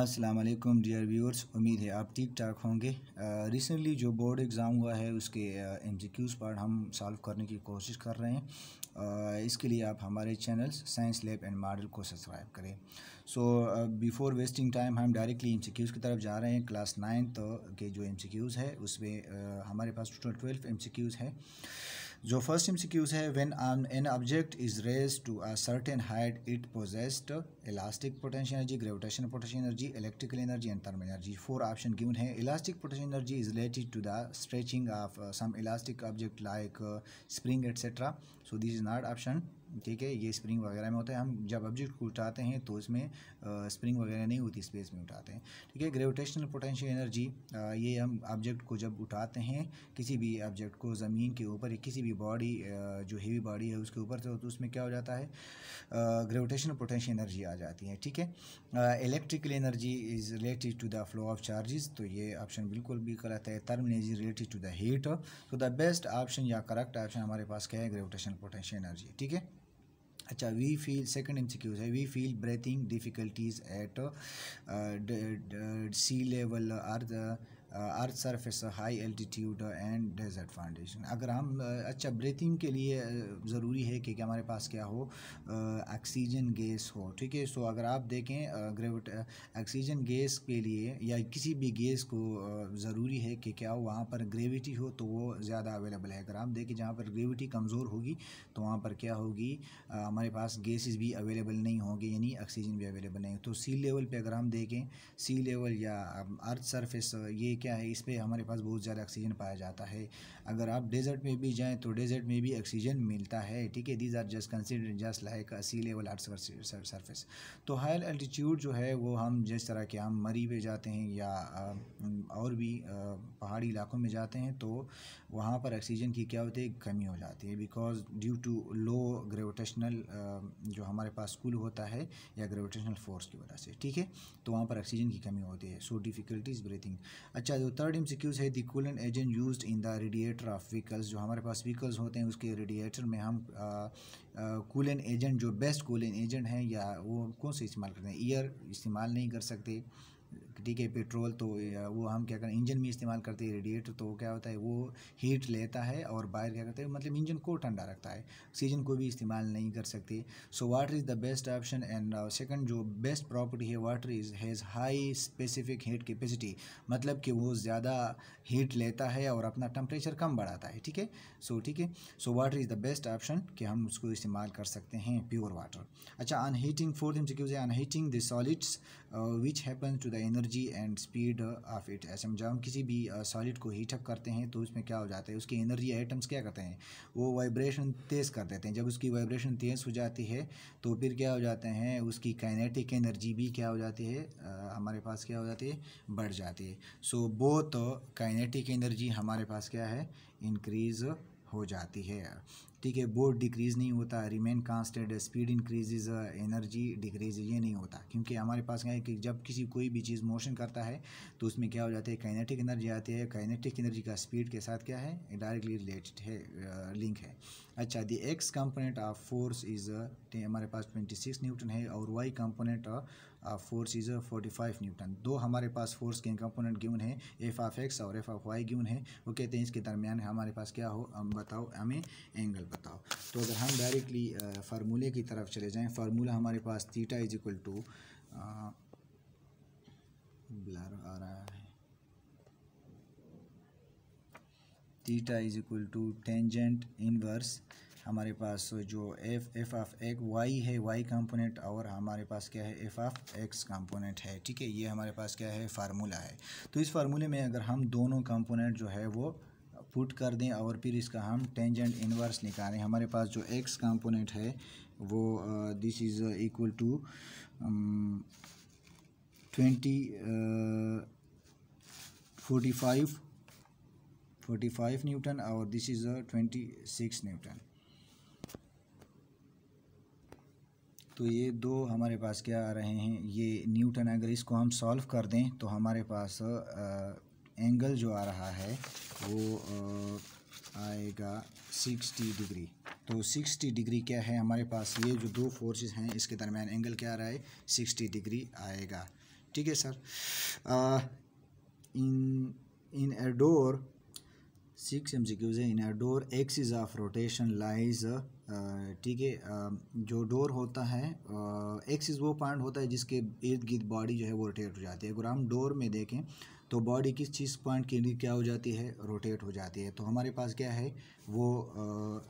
अस्सलाम वालेकुम dear viewers उम्मीद है आप ठीक ठाक होंगे रिसेंटली जो बोर्ड एग्ज़ाम हुआ है उसके एम सी क्यूज़ पार्ट हम सॉल्व करने की कोशिश कर रहे हैं आ, इसके लिए आप हमारे channels science lab and model को सब्सक्राइब करें सो बिफोर वेस्टिंग टाइम हम डायरेक्टली एम सी क्यूज़ की तरफ जा रहे हैं क्लास नाइन्थ तो के जो एम सी क्यूज़ है उसमें हमारे पास total twelve M C Qs है जो फर्स्ट एमसीक्यूज है when an object is raise to a certain height it possessed elastic potential energy gravitation potential energy electrical energy and thermal energy four option given है elastic potential energy is related to the stretching of some elastic object like spring etcetera so this is not option ठीक है ये spring वगैरह में होता है हम जब ऑब्जेक्ट को उठाते हैं तो इसमें स्प्रिंग वगैरह नहीं होती स्पेस में उठाते हैं ठीक है ग्रेविटेशनल पोटेंशियल एनर्जी ये हम ऑब्जेक्ट को जब उठाते हैं किसी भी ऑब्जेक्ट को ज़मीन के ऊपर या किसी भी बॉडी जो हेवी बॉडी है उसके ऊपर तो उसमें क्या हो जाता है ग्रेविटेशनल पोटेंशियल एनर्जी आ जाती है ठीक है electrical energy is related to the flow of charges तो ये ऑप्शन बिल्कुल भी गलत है therm energy related to the heat तो द बेस्ट ऑप्शन या करेक्ट ऑप्शन हमारे पास क्या है ग्रेविटेशनल पोटेंशियल एनर्जी ठीक है अच्छा वी फील सेकंड एमसीक्यूज है we feel breathing difficulties at sea level or the earth surface high altitude and desert foundation अगर हम अच्छा ब्रीथिंग के लिए ज़रूरी है कि, हमारे पास क्या हो ऑक्सीजन गैस हो ठीक है सो अगर आप देखें ग्रेविट ऑक्सीजन गैस के लिए या किसी भी गैस को ज़रूरी है कि क्या हो वहाँ पर ग्रेविटी हो तो वो ज़्यादा अवेलेबल है अगर आप देखें जहाँ पर ग्रेविटी कमज़ोर होगी तो वहाँ पर क्या होगी हमारे पास गैसेज भी अवेलेबल नहीं होंगे यानी ऑक्सीजन भी अवेलेबल नहीं तो सी लेवल पर अगर हम देखें सी लेवल या अर्थ सरफेस ये क्या है इस पर हमारे पास बहुत ज़्यादा ऑक्सीजन पाया जाता है अगर आप डेजर्ट में भी जाएँ तो डेजर्ट में भी ऑक्सीजन मिलता है ठीक है these are just consider just like sea level earth surface तो हाई अल्टीट्यूड जो है वो हम जिस तरह के हम मरी पे जाते हैं या और भी पहाड़ी इलाकों में जाते हैं तो वहाँ पर ऑक्सीजन की क्या होती है कमी हो जाती है because due to low gravitational जो हमारे पास कुल होता है या ग्रेविटेशनल फोर्स की वजह से ठीक है तो वहाँ पर ऑक्सीजन की कमी होती है सो डिफ़िकल्टीज़ ब्रीथिंग अच्छा अच्छा जो थर्ड एमसीक्यूज है the coolant agent use in the radiator of vehicles जो हमारे पास व्हीकल्स होते हैं उसके रेडिएटर में हम कूलेंट एजेंट जो बेस्ट कूलेंट एजेंट हैं या वो कौन से इस्तेमाल करते हैं ईयर इस्तेमाल नहीं कर सकते ठीक है पेट्रोल तो वो हम क्या करें इंजन में इस्तेमाल करते हैं रेडिएटर तो क्या होता है वो हीट लेता है और बाहर क्या करते हैं मतलब इंजन को ठंडा रखता है ऑक्सीजन को भी इस्तेमाल नहीं कर सकते so water is the best option and second जो बेस्ट प्रॉपर्टी है water is has high specific heat capacity मतलब कि वो ज़्यादा हीट लेता है और अपना टम्परेचर कम बढ़ाता है ठीक है सो ठीक है so water is the best option कि हम उसको इस्तेमाल कर सकते हैं प्योर वाटर अच्छा अनहीटिंग फोर्थ एम है on heating the solids which happens to the energy energy and speed of it ऐसे में जब हम किसी भी सॉलिड uh, को हीट अप करते हैं तो उसमें क्या हो जाता है उसकी एनर्जी आइटम्स क्या करते हैं वो वाइब्रेशन तेज़ कर देते हैं जब उसकी वाइब्रेशन तेज़ हो जाती है तो फिर क्या हो जाते हैं उसकी काइनेटिक एनर्जी भी क्या हो जाती है आ, uh, हमारे पास क्या हो जाती है बढ़ जाती है सो बोथ काइनेटिक एनर्जी हमारे पास क्या है इनक्रीज़ हो जाती है ठीक है बोर्ड डिक्रीज़ नहीं होता remain constant speed increases energy decrease ये नहीं होता क्योंकि हमारे पास क्या है कि जब किसी कोई भी चीज़ मोशन करता है तो उसमें क्या हो जाता है काइनेटिक एनर्जी आती है काइनेटिक एनर्जी का स्पीड के साथ क्या है डायरेक्टली रिलेटेड है लिंक है अच्छा the x component of force is हमारे पास ट्वेंटी सिक्स न्यूटन है और y component of force is forty five newton दो हमारे पास फोर्स के कंपोनेंट गिवन है एफ ऑफ एक्स और एफ ऑफ वाई गिवन है वो कहते हैं इसके दरमियान हमारे पास क्या हो हम बताओ हमें एंगल बताओ तो अगर हम डायरेक्टली फार्मूले की तरफ चले जाएं फार्मूला हमारे पास theta is equal to blur आ रहा है theta is equal to tangent inverse हमारे पास जो एफ एफ ऑफ एक वाई है वाई कंपोनेंट और हमारे पास क्या है एफ ऑफ एक्स कंपोनेंट है ठीक है ये हमारे पास क्या है फार्मूला है तो इस फार्मूले में अगर हम दोनों कंपोनेंट जो है वो पुट कर दें और फिर इसका हम टेंजेंट इनवर्स निकालें हमारे पास जो एक्स कंपोनेंट है वो this is equal to twenty forty five forty five newton और this is twenty six newton तो ये दो हमारे पास क्या आ रहे हैं ये न्यूटन अगर इसको हम सॉल्व कर दें तो हमारे पास आ, एंगल जो आ रहा है वो आएगा सिक्सटी डिग्री तो सिक्सटी डिग्री क्या है हमारे पास ये जो दो फोर्सेस हैं इसके दरमियान एंगल क्या आ रहा है सिक्सटी डिग्री आएगा ठीक है sir in in a door six M C Qs a door axis of rotation lies ठीक है जो डोर होता है एक्सिस वो पॉइंट होता है जिसके इर्द गिर्द बॉडी जो है वो रोटेट हो जाती है अगर हम डोर में देखें तो बॉडी किस चीज़ पॉइंट के लिए क्या हो जाती है रोटेट हो जाती है तो हमारे पास क्या है वो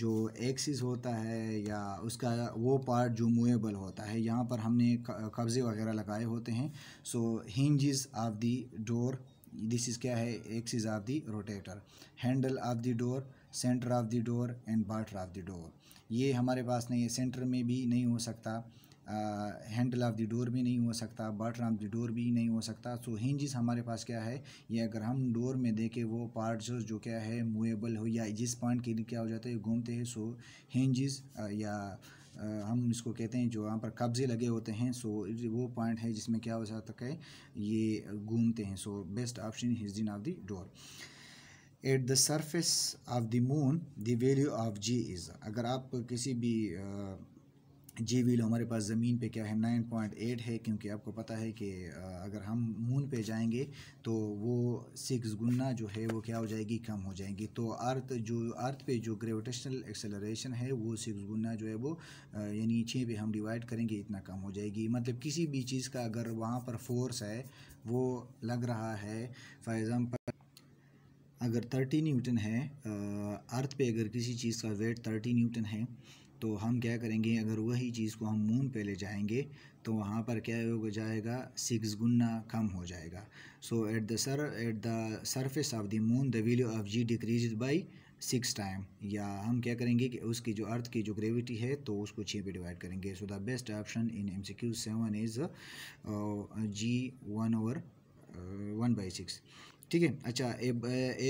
जो एक्सिस होता है या उसका वो पार्ट जो मूवेबल होता है यहाँ पर हमने कब्ज़े वगैरह लगाए होते हैं so hinges of the door this is क्या है axis of the rotator handle of the door center of the door and bottom of the door ये हमारे पास नहीं है सेंटर में भी नहीं हो सकता हैंडल ऑफ़ द डोर भी नहीं हो सकता बाटर ऑफ द डोर भी नहीं हो सकता सो हिंजिस हमारे पास क्या है ये अगर हम डोर में देखें वो पार्ट जो क्या है मूवेबल हो या जिस पॉइंट के लिए क्या हो जाता है घूमते हैं सो हिंजिस या आ, हम इसको कहते हैं जो वहाँ पर कब्ज़े लगे होते हैं सो वो पॉइंट है जिसमें क्या हो जाता है ये घूमते हैं सो बेस्ट ऑप्शन हिजिन of the door at the surface of the moon the value of g is अगर आप किसी भी जी वैल्यू हमारे पास ज़मीन पे क्या है नाइन पॉइंट एट है क्योंकि आपको पता है कि अगर हम मून पे जाएंगे तो वो सिक्स गुना जो है वो क्या हो जाएगी कम हो जाएगी तो अर्थ जो अर्थ पे जो ग्रेविटेशनल एक्सेलरेशन है वो सिक्स गुना जो है वो यानी छः पे हम डिवाइड करेंगे इतना कम हो जाएगी मतलब किसी भी चीज़ का अगर वहाँ पर फोर्स है वो लग रहा है फॉर एग्ज़ाम्पल अगर थर्टी न्यूटन है अर्थ पे अगर किसी चीज़ का वेट थर्टी न्यूटन है तो हम क्या करेंगे अगर वही चीज़ को हम मून पे ले जाएंगे तो वहाँ पर क्या हो जाएगा सिक्स गुना कम हो जाएगा so at the sur at the surface of the moon the value of g decrease by six time या हम क्या करेंगे कि उसकी जो अर्थ की जो ग्रेविटी है तो उसको छः पे डिवाइड करेंगे so the best option in M C Q seven is g one over one by six ठीक है अच्छा ए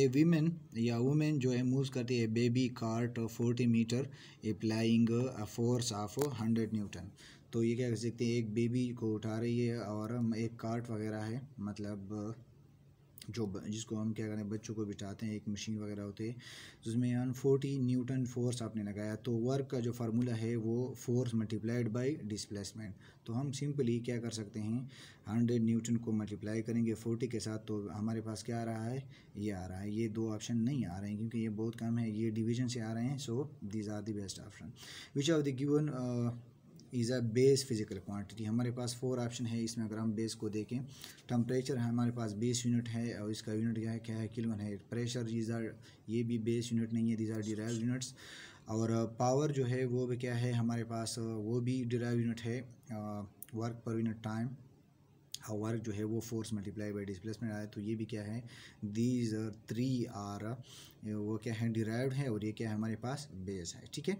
ए वीमेन या वुमेन जो है मूव करती है baby cart forty meter applying force of hundred newton तो ये क्या कर सकते हैं एक बेबी को उठा रही है और एक कार्ट वगैरह है मतलब जो जिसको हम क्या करें बच्चों को बिठाते हैं एक मशीन वगैरह होते है जिसमें फोर्टी न्यूटन फोर्स आपने लगाया तो वर्क का जो फार्मूला है वो फोर्स मल्टीप्लाइड बाय डिस्प्लेसमेंट तो हम सिंपली क्या कर सकते हैं हंड्रेड न्यूटन को मल्टीप्लाई करेंगे फोर्टी के साथ तो हमारे पास क्या आ रहा है ये आ रहा है ये दो ऑप्शन नहीं आ रहे हैं क्योंकि ये बहुत कम है ये डिवीजन से आ रहे हैं so these are the best option which of the given is a base physical quantity हमारे पास फोर ऑप्शन है इसमें अगर हम बेस को देखें टम्परेचर हमारे पास बेस यूनिट है और इसका यूनिट क्या है क्या है किलोन है प्रेशर इज़ आर ये भी बेस यूनिट नहीं है दीज आर डिराइव यूनिट्स और पावर uh, जो है वो भी क्या है हमारे पास uh, वो भी डिराइव यूनिट है वर्क पर यूनिट टाइम और वर्क जो है वो फोर्स मल्टीप्लाई बाई डिस्प्लेसमेंट आया तो ये भी क्या है दीज थ्री आर वो क्या है डिराइव है और ये क्या है हमारे पास बेस है ठीक है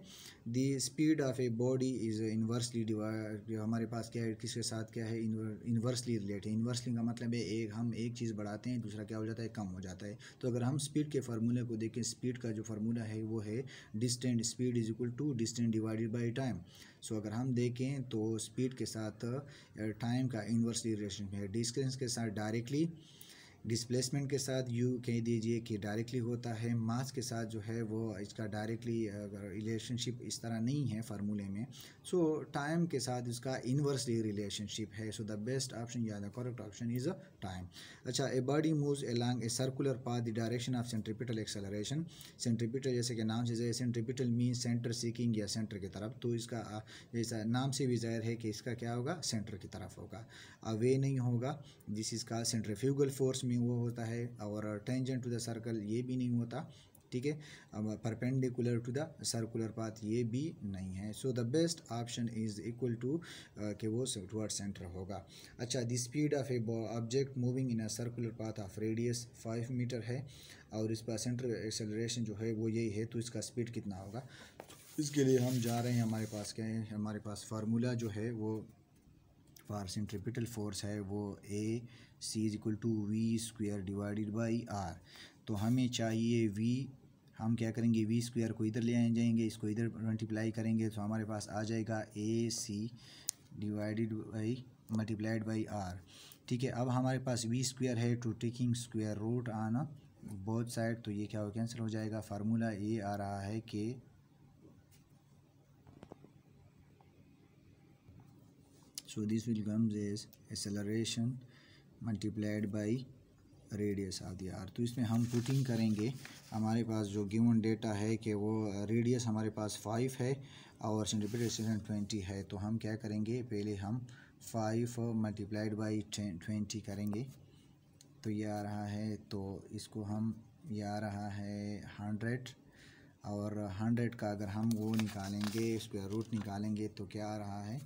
the speed of a body is inversely जो हमारे पास क्या है किसके साथ क्या है इन्वर्सली रिलेट है इन्वर्सली का मतलब है एक हम एक चीज़ बढ़ाते हैं दूसरा क्या हो जाता है कम हो जाता है तो अगर हम स्पीड के फार्मूले को देखें स्पीड का जो फार्मूला है वो है distant speed is equal to distant divided by time so अगर हम देखें तो स्पीड के साथ टाइम uh, का इन्वर्सली रिलेशन है डिस्टेंस के साथ डायरेक्टली डिस्प्लेसमेंट के साथ यू कह दीजिए कि डायरेक्टली होता है मास के साथ जो है वो इसका डायरेक्टली रिलेशनशिप इस तरह नहीं है फार्मूले में सो टाइम के साथ इसका इन्वर्सली रिलेशनशिप है सो द बेस्ट ऑप्शन या the correct option is a time अच्छा a body moves along a circular path the direction of centripetal acceleration centripetal जैसे कि नाम से जैसे सेंट्रिपिटल मीन सेंटर सीकिंग या सेंटर की तरफ तो इसका जैसा नाम से भी जाहिर है कि इसका क्या होगा सेंटर की तरफ होगा अवे नहीं होगा दिस इसका सेंट्रीफ्यूगल फोर्स में नहीं हुआ होता है और टेंजेंट टू द सर्कल ये भी नहीं होता ठीक है perpendicular to the circular path ये भी नहीं है so the best option is equal to के वो टूअर्ड सेंटर होगा अच्छा the speed of a object moving in a circular path of radius five meter है और इसका सेंटर एक्सेलरेशन जो है वो यही है तो इसका स्पीड कितना होगा इसके लिए हम जा रहे हैं हमारे पास क्या है हमारे पास फार्मूला जो है वो फॉर सेंट्रिपिटल फोर्स है वो a c is equal to v square divided by r तो हमें चाहिए वी हम क्या करेंगे वी स्क्वेयर को इधर ले आए जाएंगे इसको इधर मल्टीप्लाई करेंगे तो हमारे पास आ जाएगा a c divided by multiplied by r ठीक है अब हमारे पास वी स्क्वेयर है टू टेकिंग स्क्वेयर रूट आना बोथ साइड तो ये क्या हो कैंसिल हो जाएगा फार्मूला ये आ रहा है के so this will comes as acceleration multiplied by radius आदि आर तो इसमें हम पुटिंग करेंगे हमारे पास जो गिवन डेटा है कि वो रेडियस हमारे पास फाइव है और सेंटीपीटेशन ट्वेंटी है तो हम क्या करेंगे पहले हम फाइव मल्टीप्लाइड बाई ट्वेंटी करेंगे तो ये आ रहा है तो इसको हम ये आ रहा है हंड्रेड और हंड्रेड का अगर हम वो निकालेंगे स्क्वायर रूट निकालेंगे तो क्या आ रहा है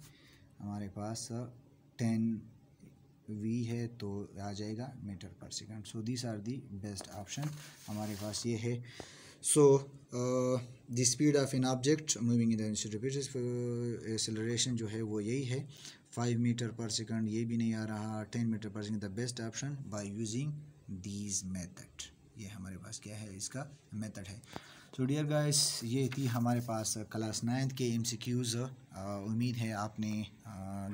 हमारे पास टेन वी है तो आ जाएगा meter per second so this are the best option हमारे पास ये है so the speed of an object moving in the जो है वो यही है फाइव मीटर पर सेकंड ये भी नहीं आ रहा ten meter per second the best option by using these method ये हमारे पास क्या है इसका मेथड है तो डियर गाइस ये थी हमारे पास क्लास नाइन्थ के एम सी क्यूज़ उम्मीद है आपने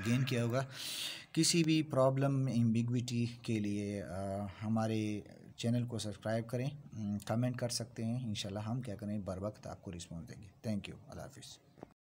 गेन किया होगा किसी भी प्रॉब्लम एम्बिग्विटी के लिए आ, हमारे चैनल को सब्सक्राइब करें कमेंट कर सकते हैं इंशाल्लाह हम क्या करें बर वक्त आपको रिस्पॉन्स देंगे थैंक यू अल्लाह हाफिज़